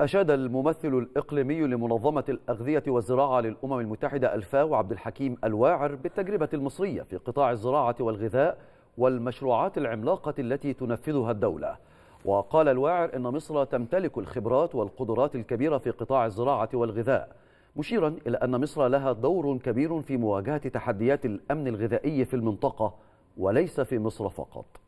أشاد الممثل الإقليمي لمنظمة الأغذية والزراعة للأمم المتحدة الفاو عبد الحكيم الواعر بالتجربة المصرية في قطاع الزراعة والغذاء والمشروعات العملاقة التي تنفذها الدولة وقال الواعر إن مصر تمتلك الخبرات والقدرات الكبيرة في قطاع الزراعة والغذاء مشيرا إلى أن مصر لها دور كبير في مواجهة تحديات الأمن الغذائي في المنطقة وليس في مصر فقط